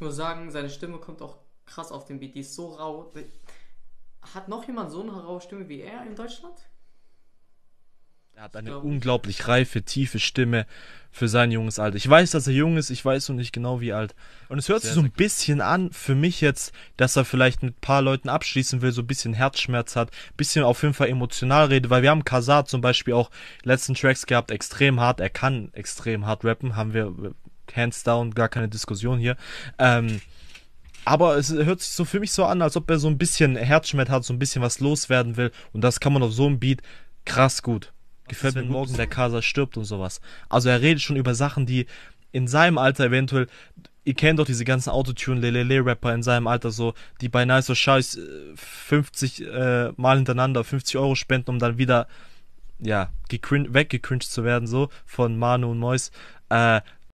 Ich muss sagen, seine Stimme kommt auch krass auf den Beat. Die ist so rau. Hat noch jemand so eine raue Stimme wie er in Deutschland? Er hat eine unglaublich reife, tiefe Stimme für sein junges Alter. Ich weiß, dass er jung ist, ich weiß noch nicht genau wie alt. Und es hört sich so ein bisschen an, für mich jetzt, dass er vielleicht mit ein paar Leuten abschließen will, so ein bisschen Herzschmerz hat, ein bisschen auf jeden Fall emotional rede, weil wir haben Kazar zum Beispiel auch letzten Tracks gehabt, extrem hart, er kann extrem hart rappen, haben wir hands down, gar keine Diskussion hier. Ähm, aber es hört sich so für mich so an, als ob er so ein bisschen Herzschmerz hat, so ein bisschen was loswerden will. Und das kann man auf so einem Beat krass gut. Gefällt mir morgen der Kasa stirbt und sowas. Also er redet schon über Sachen, die in seinem Alter eventuell. Ihr kennt doch diese ganzen Autotune-Lelele-Rapper in seinem Alter so, die bei Nice or Scheiß 50 äh, äh, Mal hintereinander 50 Euro spenden, um dann wieder ja, weggecringed zu werden, so von Manu und Mois. Äh,